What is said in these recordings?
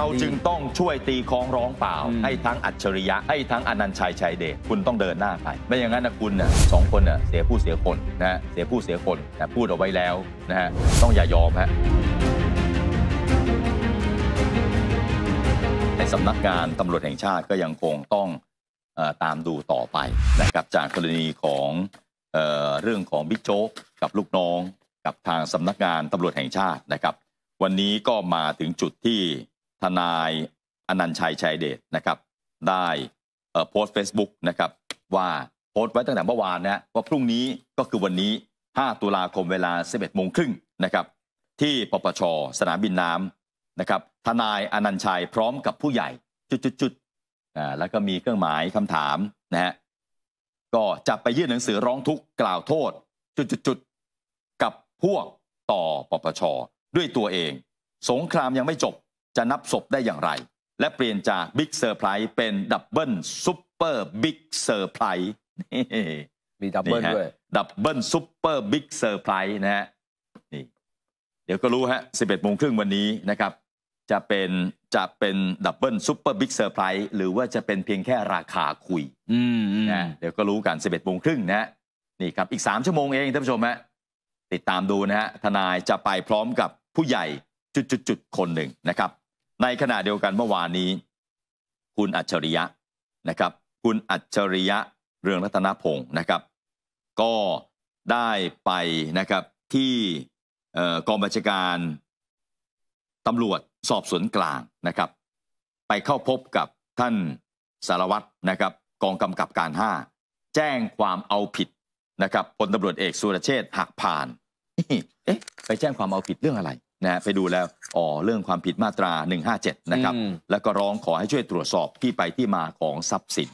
เราจึงต้องช่วยตีค้องร้องเปล่า ให้ทั้งอัจฉริยะให้ทั้งอนันชัยชัยเดชคุณต้องเดินหน้าไปไม่อย่างนั้นนะคุณน่ะสองคนน่ะเสียผู้เสียคนนะเสียผู้เสียคนนะพูดเอาไว้แล้วนะฮะต้องอย่ายอมฮะในสำนักงานตำรวจแห่งชาติก็ยังคงต้องตามดูต่อไปนะครับจากกรณีของเอเรื่องของบิ๊กโจ๊กกับลูกน้อง กับทางสำนักงานตำรวจแห่งชาตินะครับ วันนี้ก็มาถึงจุดที่ทนายอนันชัยชัยเดช นะครับ ได้โพสต์เฟซบุ๊กนะครับ ว่าโพสต์ไว้ตั้งแต่เมื่อวานนะ ว่าพรุ่งนี้ก็คือวันนี้ 5 ตุลาคมเวลา 11โมงครึ่งนะครับ ที่ปปช สนามบินน้ำนะครับทนายอนันชัยพร้อมกับผู้ใหญ่ จุดๆอ่าแล้วก็มีเครื่องหมายคำถามนะฮะก็จะไปยื่นหนังสือร้องทุกข์กล่าวโทษจุดๆกับพวกต่อปปชด้วยตัวเอง สงครามยังไม่จบจะนับศพได้อย่างไร และเปลี่ยนจากบิ๊กเซอร์ไพรส์เป็นดับเบิลซูเปอร์บิ๊กเซอร์ไพรส์มีดับเบิลด้วยดับเบิลซูเปอร์บิ๊กเซอร์ไพรส์นะฮะ นี่ เดี๋ยวก็รู้ฮะ 11โมงครึ่งวันนี้นะครับ จะเป็นจะเป็นดับเบิลซูเปอร์บิ๊กเซอร์ไพรส์หรือว่าจะเป็นเพียงแค่ราคาคุยนะเดี๋ยวก็รู้กัน 11โมงครึ่งนะฮะ นี่ครับอีก 3 ชั่วโมงเองท่านผู้ชมฮะติดตามดูนะฮะทนายจะไปพร้อมกับผู้ใหญ่ จุดๆคนหนึ่งนะครับในขณะเดียวกันเมื่อวานนี้ คุณอัจฉริยะนะครับ คุณอัจฉริยะเรืองรัตนพงศ์นะครับ ก็ได้ไปนะครับที่กองบัญชาการตำรวจสอบสวนกลางนะครับไปเข้าพบกับท่านสารวัตรนะครับ กองกำกับการ 5 แจ้งความเอาผิดนะครับพลตำรวจเอกสุรเชษฐ์หักผ่านเอ๊ะไปแจ้งความเอาผิดเรื่องอะไรนะไปดูแล้วอ๋อเรื่องความผิดมาตรา 157นะครับแล้วก็ร้องขอให้ช่วยตรวจสอบที่ไปที่มาของทรัพย์สิน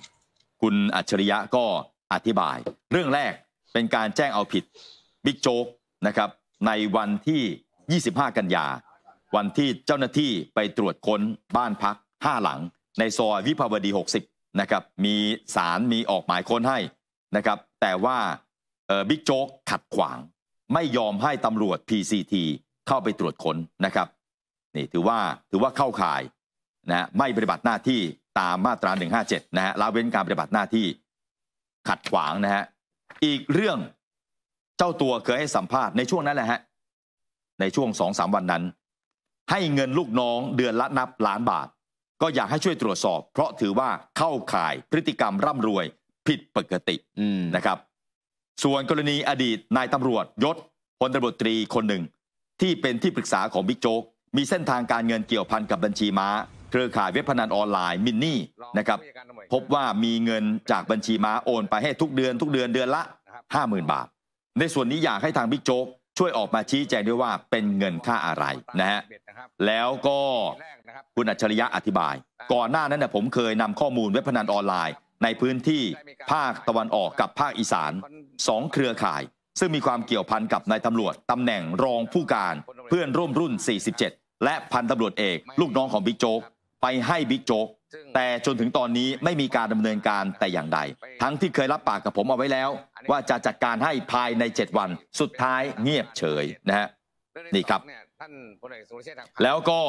คุณอัจฉริยะก็อธิบาย เรื่องแรกเป็นการแจ้งเอาผิดบิ๊กโจ๊กนะครับในวันที่ 25 กันยา วันที่เจ้าหน้าที่ไปตรวจค้นบ้านพัก 5 หลัง ในซอยวิภาวดี 60นะครับมีสารมีออกหมายค้นให้นะครับแต่ว่าบิ๊กโจ๊กขัดขวาง ไม่ยอมให้ตำรวจ PCT เข้าไปตรวจค้นนะครับ นี่ถือว่าถือว่าเข้าข่ายนะ ไม่ปฏิบัติหน้าที่ตามมาตรา157นะฮะละเว้นการปฏิบัติหน้าที่ขัดขวางนะฮะอีกเรื่องเจ้าตัวเคยให้สัมภาษณ์ในช่วงนั้นแหละฮะในช่วงสองสามวันนั้น ให้เงินลูกน้องเดือนละนับล้านบาท ก็อยากให้ช่วยตรวจสอบ เพราะถือว่าเข้าข่ายพฤติกรรมร่ำรวย ผิดปกตินะครับ ส่วนกรณีอดีตนายตำรวจยศพลตบรตรีคนหนึ่งที่เป็นที่ปรึกษาของบิ๊กโจ๊ก มีเส้นทางการเงินเกี่ยวพันกับบัญชีม้า เครือข่ายเว็บพนันออนไลน์มินนี่นะครับพบว่ามีเงินจากบัญชีม้า โอน ไปให้ทุกเดือน ทุกเดือนเดือนละ50,000 บาท ในส่วนนี้อยากให้ทางบิ๊กโจ๊กช่วยออกมาชี้แจงด้วยว่าเป็นเงินค่าอะไรนะฮะแล้วก็คุณอัจฉริยะอธิบาย ก่อนหน้านั้นผมเคยนำข้อมูลเว็บพนันออนไลน์ ในพื้นที่ภาคตะวันออกกับภาคอีสานสองเครือข่ายซึ่งมีความเกี่ยวพันกับนายตำรวจตำแหน่งรองผู้การเพื่อนร่วมรุ่น 47 และพันตำรวจเอกลูกน้องของบิ๊กโจ๊กไปให้บิ๊กโจ๊ก แต่จนถึงตอนนี้ไม่มีการดำเนินการแต่อย่างใด ทั้งที่เคยรับปากกับผมเอาไว้แล้วว่าจะจัดการให้ภายใน 7 วันสุดท้ายเงียบเฉยนะฮะนี่ครับ แล้วก็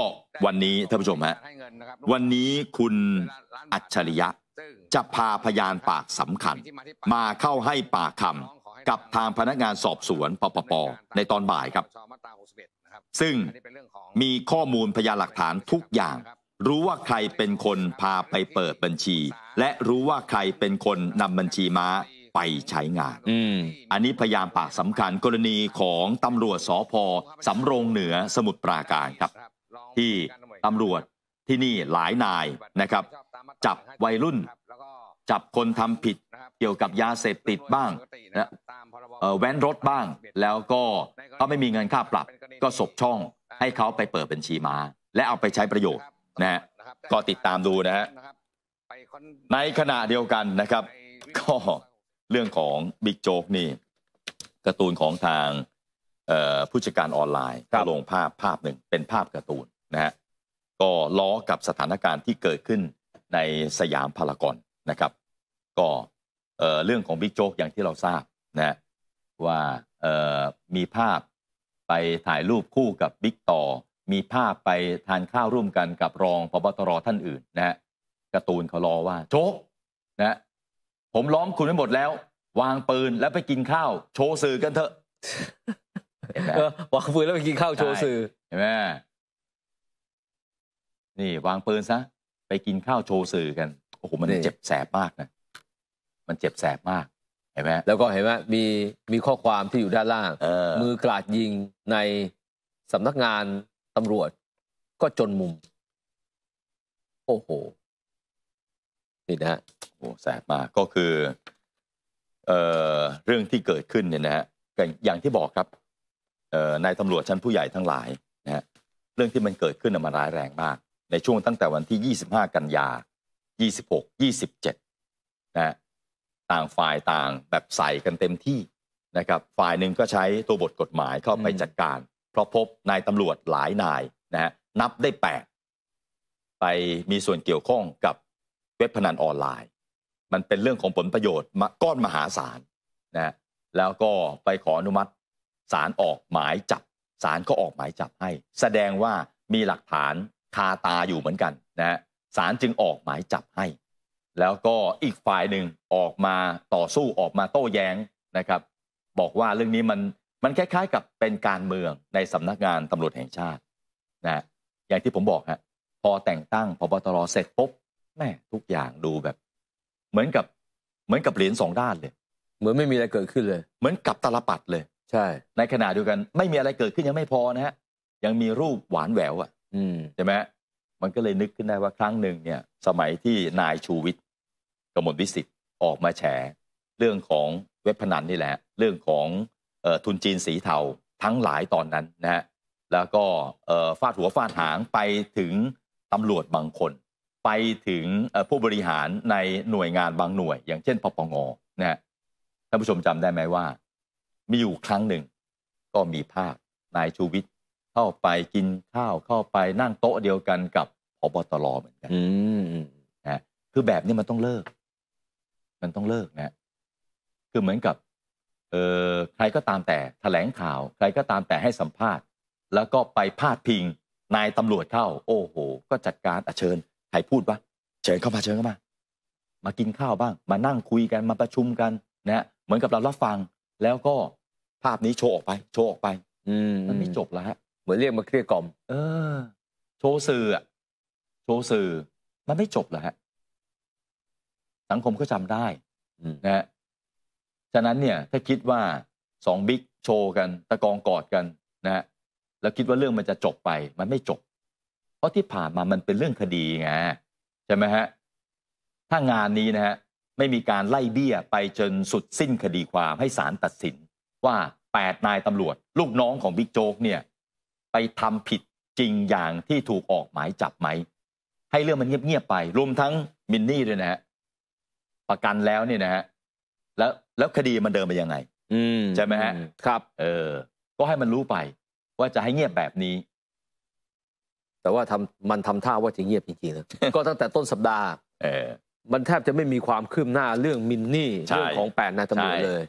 วันนี้ท่านผู้ชมฮะวันนี้คุณอัจฉริยะจะพาพยานปากสำคัญ มาเข้าให้ปากคกับทางพนักงานสอบสวนปปปในตอนบ่ายครับ ซึ่งมีข้อมูล พยานหลักฐานทุกอย่าง รู้ว่าใครเป็นคนพาไปเปิดบัญชี และรู้ว่าใครเป็นคนนำบัญชีม้าไปใช้งานออันนี้พยานปากสำคัญกรณีของตำรวจสอพอสำโรงเหนือสมุทรปราการครับ ที่ตำรวจที่นี่หลายนายนะครับ จับวัยรุ่นจับคนทำผิดเกี่ยวกับยาเสพติดบ้างนะแว้นรถบ้างแล้วก็ถ้าไม่มีเงินค่าปรับ ก็สบช่องให้เขาไปเปิดบัญชีมาและเอาไปใช้ประโยชน์นะฮะก็ติดตามดูนะฮะในขณะเดียวกันนะครับก็เรื่องของบิ๊กโจ๊กนี่การ์ตูนของทางผู้จัดการออนไลน์ก็ลงภาพภาพหนึ่งเป็นภาพการ์ตูนนะฮะก็ล้อกับสถานการณ์ที่เกิดขึ้นในสยามพารากอนนะครับ ก็เรื่องของบิ๊กโจ๊กอย่างที่เราทราบนะว่ามีภาพไปถ่ายรูปคู่กับบิ๊กต่อมีภาพไปทานข้าวร่วมกันกับรองพบตรท่านอื่น นะกระตูนเขารอว่าโจ๊กนะ ผมล้อมคุณไว้หมดแล้ว วางปืนแล้ว ไป กิน ข้าว โชว์สื่อกันเถอะวางปืนแล้ว ไป กิน ข้าว โชว์สื่อเห็นไหมนี่วางปืนซะไปกินข้าว โชว์สื่อกันโอ้โหมันเจ็บแสบมากนะ มันเจ็บแสบมาก เห็นไหมแล้วก็เห็นว่ามีมีข้อความที่อยู่ด้านล่างมือกราดยิงในสำนักงานตำรวจก็จนมุม โอ้โหนี่นะโอ้แสบมากก็คือเอ่อเรื่องที่เกิดขึ้นเนี่ยนะฮะอย่างที่บอกครับ เอ่อนายตำรวจชั้นผู้ใหญ่ทั้งหลายนะฮะเรื่องที่มันเกิดขึ้นมันร้ายแรงมาก ในช่วงตั้งแต่วันที่25กันยา26 27นะต่างฝ่ายต่างแบบใส่กันเต็มที่นะครับ ฝ่ายหนึ่งก็ใช้ตัวบทกฎหมายเข้าไปจัดการ เพราะพบนายตำรวจหลายนายนะฮะนับได้ 8 ไปมีส่วนเกี่ยวข้องกับเว็บพนันออนไลน์ มันเป็นเรื่องของผลประโยชน์ก้อนมหาศาลนะแล้วก็ไปขออนุมัติศาลออกหมายจับศาลก็ออกหมายจับให้แสดงว่ามีหลักฐานคาตาอยู่เหมือนกันนะฮะศาลจึงออกหมายจับให้ แล้วก็อีกฝ่ายหนึ่งออกมาต่อสู้ออกมาโต้แย้งนะครับ บอกว่าเรื่องนี้มันมันคล้ายๆ กับเป็นการเมืองในสำนักงานตำรวจแห่งชาติ นะอย่างที่ผมบอกฮะ พอแต่งตั้งพบตรเสร็จปุ๊บ แม่ทุกอย่างดูแบบ เหมือนกับเหมือนกับเหรียญสองด้านเลย เหมือนไม่มีอะไรเกิดขึ้นเลย เหมือนกับตลปัดเลย ใช่ ในขณะเดียวกันไม่มีอะไรเกิดขึ้นยังไม่พอนะฮะ ยังมีรูปหวานแหววอ่ะใช่ไหมมันก็เลยนึกขึ้นได้ว่าครั้งหนึ่งเนี่ยสมัยที่นายชูวิทย์กมลวิสิทธิ์ออกมาแฉเรื่องของเว็บพนันนี่แหละ เรื่องของทุนจีนสีเทา ทั้งหลายตอนนั้นนะฮะแล้วก็ฟาดหัวฟาดหางไปถึง ตำรวจบางคน ไปถึงผู้บริหารในหน่วยงานบางหน่วย อย่างเช่น ปปงนะฮะท่านผู้ชมจำได้ไหมว่า มีอยู่ครั้งหนึ่งก็มีภาพนายชูวิทย์เข้าไปกินข้าวเข้าไปนั่งโต๊ะเดียวกันกับพบตรเหมือนกันมนะคือแบบนี้มันต้องเลิก มันต้องเลิก นะ คือเหมือนกับ เออใครก็ตามแต่แถลงข่าว ใครก็ตามแต่ให้สัมภาษณ์ แล้วก็ไปพาดพิงนายตำรวจเข้าโอ้โห ก็จัดการอเชิญใครพูดวะเชิญเข้ามาเชิญเข้ามา มากินข้าวบ้าง มานั่งคุยกันมาประชุมกันนะเหมือนกับเรารับฟังแล้วก็ภาพนี้โชว์ออกไป โชว์ออกไป อืมันไม่จบแล้วฮะเหมือนเรียกมาเกลี้ยกล่อมเออ โชว์สื่ออะโชว์สื่อ มันไม่จบหรอฮะสังคมก็จำได้นะฮะฉะนั้นเนี่ย ถ้าคิดว่าสองบิ๊กโชว์กันตะกองกอดกันนะฮะแล้วคิดว่าเรื่องมันจะจบไป มันไม่จบ เพราะที่ผ่านมามันเป็นเรื่องคดีไงใช่ไหมฮะ ถ้างานนี้นะฮะไม่มีการไล่เบี้ย ไปจนสุดสิ้นคดีความให้ศาลตัดสิน ว่าแปดนายตำรวจลูกน้องของบิ๊กโจ๊กเนี่ยไปทำผิดจริงอย่างที่ถูกออกหมายจับไหมให้เรื่องมันเงียบๆไป รวมทั้งมินนี่ด้วยนะฮะประกันแล้วเนี่ยนะฮะแล้วแล้วคดีมันเดินไปยังไงใช่ไหมฮะครับ เออ ก็ให้มันรู้ไป ว่าจะให้เงียบแบบนี้ แต่ว่าทำมันทำท่าว่าจะเงียบจริงๆนะก็ตั้งแต่ต้นสัปดาห์เออมันแทบจะไม่มีความคืบหน้าเรื่องมินนี่เรื่องของแปดนายตำรวจเลย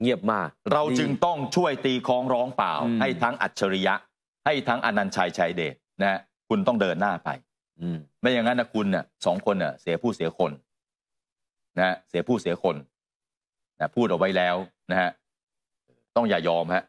เงียบมากเราจึงต้องช่วยตีค้องร้องเปล่า ให้ทั้งอัจฉริยะให้ทั้งอนันชัยชัยเดชนะ คุณต้องเดินหน้าไป อืมไม่อย่างนั้นนะคุณเนี่ยสองคนเนี่ยเสียผู้เสียคน นะเสียผู้เสียคน นะพูดเอาไว้แล้วนะฮะต้องอย่ายอมฮะ